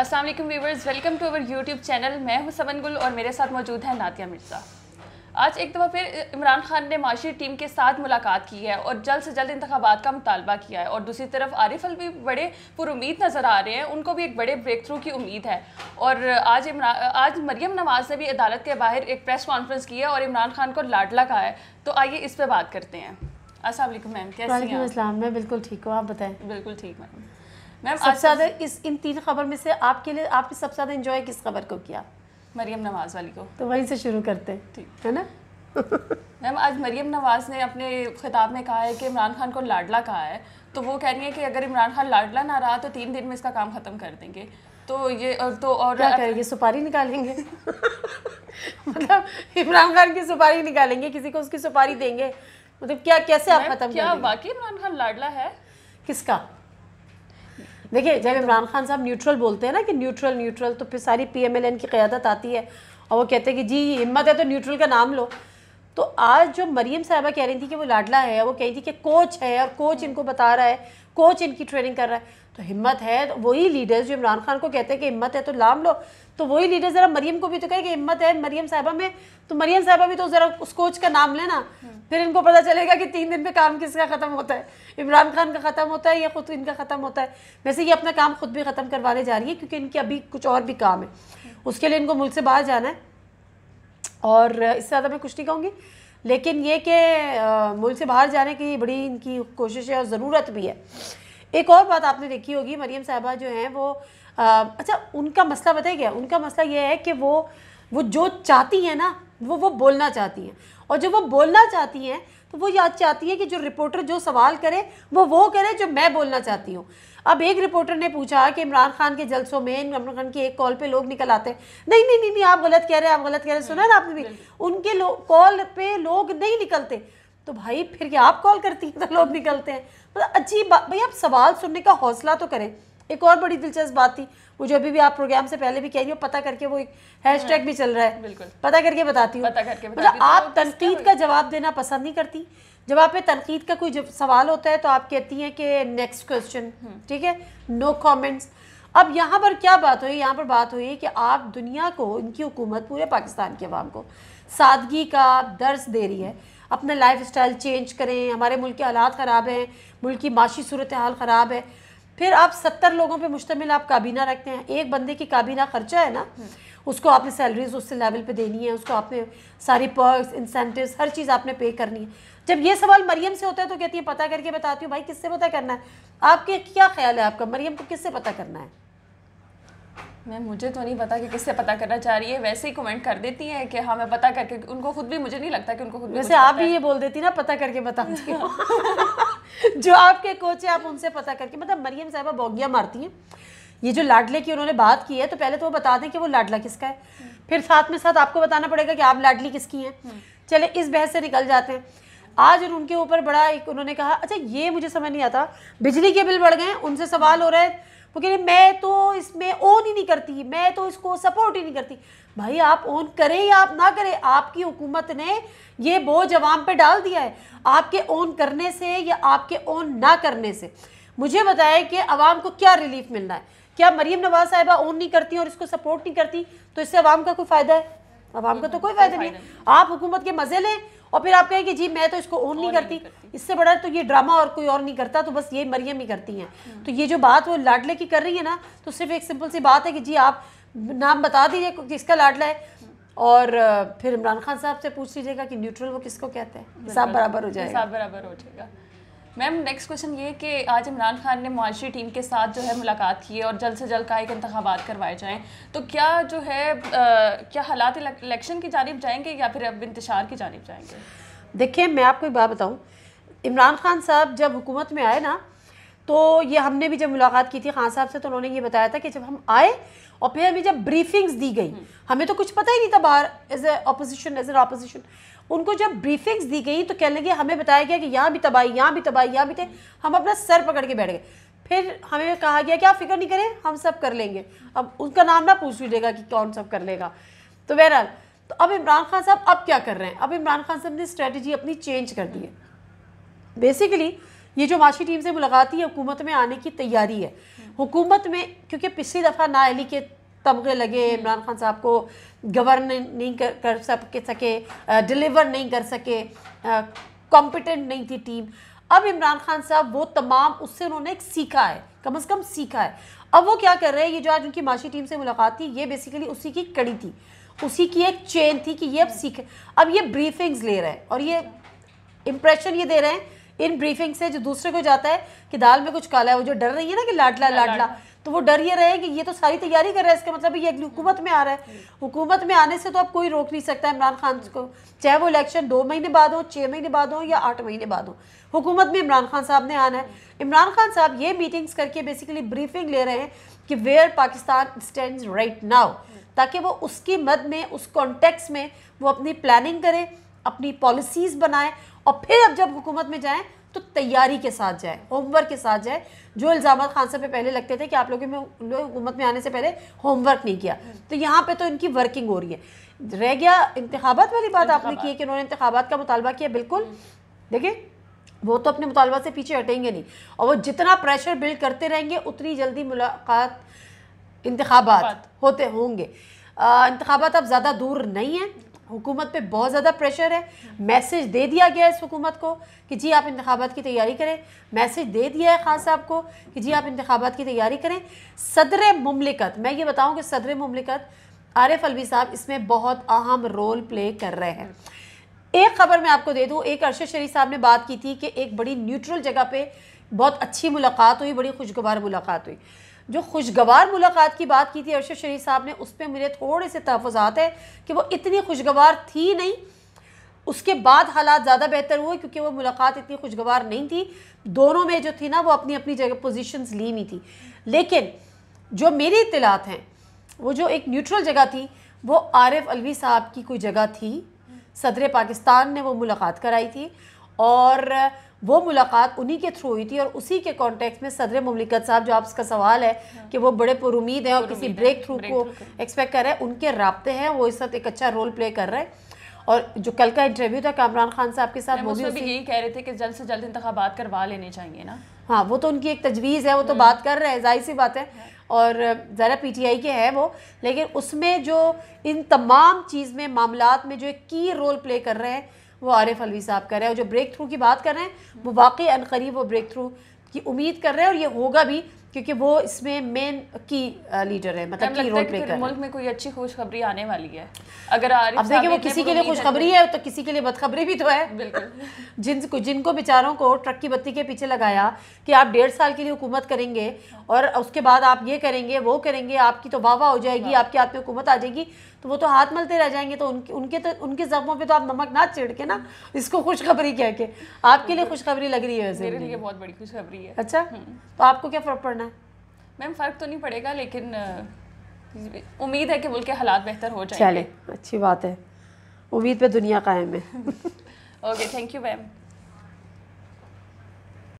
Aslam viewers welcome to our YouTube channel मैं हूं सबन गुल और मेरे साथ मौजूद है नातिया मिर्ज़ा आज एक दफ़ा फिर इमरान खान ने माशी टीम के साथ मुलाकात की है और जल्द से जल्द इंतबात का मुतालबा किया है और दूसरी तरफ आरिफ अल भी बड़े पुरुद नज़र आ रहे हैं उनको भी एक बड़े ब्रेक थ्रू की उम्मीद है और आज इमरान आज मरीम नवाज ने भी अदालत के बाहर एक प्रेस कॉन्फ्रेंस की है और इमरान खान को लाडला कहा है तो आइए इस पर बात करते हैं असल मैम कैसे मैं बिल्कुल ठीक हूँ आप बताएँ बिल्कुल ठीक मैम मैम सबसे ज़्यादा इस इन तीन खबर में से आपके लिए आपने सबसे ज़्यादा इन्जॉय किस खबर को किया मरियम नवाज वाली को तो वहीं से शुरू करते हैं ठीक है ना मैम आज मरियम नवाज ने अपने खिताब में कहा है कि इमरान खान को लाडला कहा है तो वो कह रही है कि अगर इमरान खान लाडला ना रहा तो तीन दिन में इसका काम ख़त्म कर देंगे तो ये और तो और क्या करेंगे सुपारी निकालेंगे मतलब इमरान खान की सुपारी निकालेंगे किसी को उसकी सुपारी देंगे मतलब क्या कैसे आप खत्म क्या वाकई इमरान खान लाडला है किसका देखिए जब इमरान खान साहब न्यूट्रल बोलते हैं ना कि न्यूट्रल न्यूट्रल तो फिर सारी पी की क़्यादत आती है और वो कहते हैं कि जी हिम्मत है तो न्यूट्रल का नाम लो तो आज जो मरीम साहबा कह रही थी कि वो लाडला है वो कह रही थी कि कोच है और कोच इनको बता रहा है कोच इनकी ट्रेनिंग कर रहा है तो हिम्मत है तो वही लीडर्स जो इमरान खान को कहते हैं कि हिम्मत है तो लाम लो तो वही लीडर ज़रा मरीम को भी तो कहे कि हिम्मत है मरीम साहबा में तो मरीम साहबा भी तो ज़रा उस कोच का नाम लेना फिर इनको पता चलेगा कि तीन दिन में काम किसका ख़त्म होता है इमरान खान का ख़त्म होता है या खुद इनका ख़त्म होता है वैसे ये अपना काम खुद भी ख़त्म करवाने जा रही है क्योंकि इनकी अभी कुछ और भी काम है उसके लिए इनको मुल्क से बाहर जाना है और इससे ज़्यादा मैं कुछ नहीं कहूँगी लेकिन ये कि मुल्क से बाहर जाने की बड़ी इनकी कोशिश है और ज़रूरत भी है एक और बात आपने देखी होगी मरीम साहबा जो हैं वो आ, अच्छा उनका मसला पता है क्या उनका मसला ये है कि वो वो जो चाहती हैं ना वो वो बोलना चाहती हैं और जब वो बोलना चाहती हैं तो वो याद चाहती है कि जो रिपोर्टर जो सवाल करे वो वो करे जो मैं बोलना चाहती हूँ अब एक रिपोर्टर ने पूछा कि इमरान खान के जलसों में इमरान खान की एक कॉल पे लोग निकल आते हैं नहीं नहीं नहीं नहीं आप गलत कह रहे हैं आप गलत कह रहे हैं सुना ना आपने भी उनके कॉल पे लोग नहीं निकलते तो भाई फिर क्या आप कॉल करती हैं तो लोग निकलते हैं मतलब अजीब बात भाई आप सवाल सुनने का हौसला तो करें एक और बड़ी दिलचस्प बात थी वो जो अभी भी आप प्रोग्राम से पहले भी कह रही हो पता करके वो एक हैशटैग भी चल रहा है बिल्कुल पता करके बताती हूँ मतलब आप तो तनकीद का जवाब देना पसंद नहीं करती जब आप पे तनकीद का कोई सवाल होता है तो आप कहती हैं कि नेक्स्ट हम्म। क्वेश्चन ठीक है नो कॉमेंट्स अब यहाँ पर क्या बात हुई यहाँ पर बात हुई कि आप दुनिया को इनकी हुकूमत पूरे पाकिस्तान के अवाम को सादगी का दर्ज दे रही है अपना लाइफ स्टाइल चेंज करें हमारे मुल्क के हालात ख़राब हैं मुल्क की माशी सूरत हाल ख़राब है फिर आप सत्तर लोगों पे मुश्तमिल आप काबीना रखते हैं एक बंदे की काबीना खर्चा है ना उसको आपने सैलरीज उस लेवल पे देनी है उसको आपने सारी पर्स इंसेंटिव हर चीज़ आपने पे करनी है जब ये सवाल मरियम से होता है तो कहती है पता करके बताती हूँ भाई किससे पता करना है आपके क्या ख्याल है आपका मरियम को किससे पता करना है मैम मुझे तो नहीं पता कि किससे पता करना चाह रही है वैसे ही कमेंट कर देती है कि हाँ मैं पता करके उनको खुद भी मुझे नहीं लगता कि उनको खुद वैसे आप भी ये बोल देती ना पता करके बताती जो आपके कोच है आप उनसे पता करके मतलब मरियम साहबा बोगियाँ मारती हैं ये जो लाडले की उन्होंने बात की है तो पहले तो वो बता दें कि वो लाडला किसका है हम्म। फिर साथ में साथ आपको बताना पड़ेगा कि आप लाडली किसकी हैं हम्म। चले इस बहस से निकल जाते हैं आज उनके ऊपर बड़ा एक उन्होंने कहा अच्छा ये मुझे समझ नहीं आता बिजली के बिल बढ़ गए उनसे सवाल हो रहे हैं वो कह रहे मैं तो इसमें ओन ही नहीं करती मैं तो इसको सपोर्ट ही नहीं करती भाई आप ओन करें या आप ना करें आपकी हुकूमत ने ये बोझ अवाम पे डाल दिया है आपके ओन करने से या आपके ओन ना करने से मुझे बताएं कि अवाम को क्या रिलीफ मिलना है क्या मरीम नवाज साहिबा ओन नहीं करती और इसको सपोर्ट नहीं करती तो इससे अवाम का कोई फ़ायदा है अवाम का तो कोई फ़ायदा नहीं है आप हुकूमत के मज़े लें और फिर आप कहेंगे जी मैं तो इसको ऑन नहीं करती इससे बड़ा तो ये ड्रामा और कोई और नहीं करता तो बस ये मरियम ही करती हैं हाँ। तो ये जो बात वो लाडले की कर रही है ना तो सिर्फ एक सिंपल सी बात है कि जी आप नाम बता दीजिए किसका लाडला है और फिर इमरान खान साहब से पूछ लीजिएगा कि न्यूट्रल वो किसको कहते हैं हिसाब बराबर हो जाएगा हिसाब बराबर हो जाएगा मैम नेक्स्ट क्वेश्चन ये कि आज इमरान खान ने मुआशी टीम के साथ जो है मुलाकात की है और जल्द से जल्द का एक इंतबात करवाए जाएँ तो क्या जो है आ, क्या हालात इलेक्शन की जानब जाएंगे या फिर अब इंतशार की जानब जाएंगे देखिए मैं आपको एक बात बताऊँ इमरान खान साहब जब हुकूमत में आए ना तो ये हमने भी जब मुलाकात की थी खान साहब से तो उन्होंने ये बताया था कि जब हम आए और फिर हमें जब ब्रीफिंग्स दी गई हम्म। हमें तो कुछ पता ही नहीं था बाहर as a opposition as an opposition उनको जब ब्रीफिंग्स दी गई तो कहने लगे हमें बताया गया कि यहाँ भी तबाही यहाँ भी तबाही यहाँ भी थे हम अपना सर पकड़ के बैठ गए फिर हमें कहा गया कि आप फिक्र नहीं करें हम सब कर लेंगे अब उनका नाम ना पूछ लीजिएगा कि कौन सब कर लेगा तो बहरहाल तो अब इमरान खान साहब अब क्या कर रहे हैं अब इमरान खान साहब ने स्ट्रेटजी अपनी चेंज कर दी है बेसिकली ये जो माशी टीम से मुलाकात ही हुकूमत में आने की तैयारी है हुकूमत में क्योंकि पिछली दफ़ा अली के तमगे लगे हम्म। इमरान खान साहब को गवर्न नहीं कर, कर सक सके डिलीवर नहीं कर सके कॉम्पिटेंट नहीं थी टीम अब इमरान खान साहब वो तमाम उससे उन्होंने एक सीखा है कम अज़ कम सीखा है अब वो क्या कर रहे हैं ये जो आज उनकी माशी टीम से मुलाकात थी ये बेसिकली उसी की कड़ी थी उसी की एक चेन थी कि ये अब सीख अब ये ब्रीफिंग्स ले रहे हैं और ये इम्प्रेशन ये दे रहे हैं इन ब्रीफिंग से जो दूसरे को जाता है कि दाल में कुछ काला है वो जो डर रही है ना कि लाडला लाडला तो वो डर ये रहे कि ये तो सारी तैयारी कर रहा है इसका मतलब ये हुकूमत में आ रहा है हुकूमत में आने से तो अब कोई रोक नहीं सकता इमरान खान को चाहे वो इलेक्शन दो महीने बाद हो छः महीने बाद हो या आठ महीने बाद हो हुकूमत में इमरान खान साहब ने आना है इमरान खान साहब ये मीटिंग्स करके बेसिकली ब्रीफिंग ले रहे हैं कि where Pakistan stand right now ताकि वो उसकी मद में उस कॉन्टेक्स में वो अपनी प्लानिंग करें अपनी पॉलिसीज़ बनाएं और फिर अब जब हुकूमत में जाएँ तो तैयारी के साथ जाए होमवर्क के साथ जाए जो इल्ज़ाम खान साहब पे पहले लगते थे कि आप लोगों ने हुकूमत में आने से पहले होमवर्क नहीं किया तो यहाँ पे तो इनकी वर्किंग हो रही है रह गया इंतबात वाली बात आपने की है कि उन्होंने इंतबात का मुतालबा किया बिल्कुल देखिए वो तो अपने मुतालबा से पीछे हटेंगे नहीं और वो जितना प्रेशर बिल्ड करते रहेंगे उतनी जल्दी मुलाकात इंतबात होते होंगे इंतबात अब ज़्यादा दूर नहीं है हुकूमत पे बहुत ज़्यादा प्रेशर है मैसेज दे दिया गया है इस हुकूमत को कि जी आप इंतबात की तैयारी करें मैसेज दे दिया है खास साहब को कि जी आप इंतबात की तैयारी करें सदर ममलिकत मैं ये बताऊँ कि सदर ममलिकत आरिफ अलवी साहब इसमें बहुत अहम रोल प्ले कर रहे हैं एक खबर मैं आपको दे दूँ एक अरशद शरीफ साहब ने बात की थी कि एक बड़ी न्यूट्रल जगह पर बहुत अच्छी मुलाकात हुई बड़ी खुशगवार मुलाकात हुई जो खुशगवार मुलाकात की बात की थी अरशद शरीफ साहब ने उस पर मेरे थोड़े से तहफ़ात है कि वो इतनी खुशगवार थी नहीं उसके बाद हालात ज़्यादा बेहतर हुए क्योंकि वो मुलाकात इतनी खुशगवार नहीं थी दोनों में जो थी ना वो अपनी अपनी जगह पोजीशंस ली हुई थी लेकिन जो मेरी इतलात हैं वो जो एक न्यूट्रल जगह थी वो आरिफ अलवी साहब की कोई जगह थी सदर पाकिस्तान ने वो मुलाकात कराई थी और वो मुलाकात उन्हीं के थ्रू हुई थी और उसी के कॉन्टेक्स्ट में सदर ममलिकत साहब जो आपका सवाल है हाँ। कि वो बड़े पुरुद हैं और किसी ब्रेक थ्रू को एक्सपेक्ट कर रहे हैं उनके रबते हैं वो इस वक्त एक अच्छा रोल प्ले कर रहे हैं और जो कल का इंटरव्यू था कामरान खान साहब के साथ वो भी यही कह रहे थे कि जल्द से जल्द इंतबात करवा लेने चाहिए ना हाँ वो तो उनकी एक तजवीज़ है वो तो हम्म। बात कर रहे हैं जाहिर सी बात है हाँ। और ज़रा पीटीआई के है वो लेकिन उसमें जो इन तमाम चीज़ में मामला में जो एक की रोल प्ले कर रहे हैं वो आरिफ अलवी साहब कर रहे हैं और जो ब्रेक थ्रू की बात कर रहे हैं वो वाकई अनकरीब वो ब्रेक थ्रू की उम्मीद कर रहे हैं और ये होगा भी क्योंकि वो इसमें मेन की लीडर है मतलब की रोल ब्रेकर मुल्क में कोई अच्छी खुशखबरी आने वाली है अगर अब देखिए वो किसी के लिए खुशखबरी है तो किसी के लिए बदखबरी भी तो है बिल्कुल जिनको जिनको बेचारों को ट्रक की बत्ती के पीछे लगाया कि आप डेढ़ साल के लिए हुकूमत करेंगे और उसके बाद आप ये करेंगे वो करेंगे आपकी तो वाह हो जाएगी आपके हाथ में हुकूमत आ जाएगी तो वो तो हाथ मलते रह जाएंगे तो उनके उनके तो उनके जख्मों पे तो आप नमक ना छिड़के के ना इसको खुशखबरी कह के आपके लिए खुशखबरी लग रही है मेरे लिए बहुत बड़ी खुशखबरी है अच्छा हम्म। तो आपको क्या फर्क पड़ना मैम फ़र्क तो नहीं पड़ेगा लेकिन उम्मीद है कि मुल्क के हालात बेहतर हो जाएंगे चले अच्छी बात है उम्मीद पे दुनिया कायम है ओके थैंक यू मैम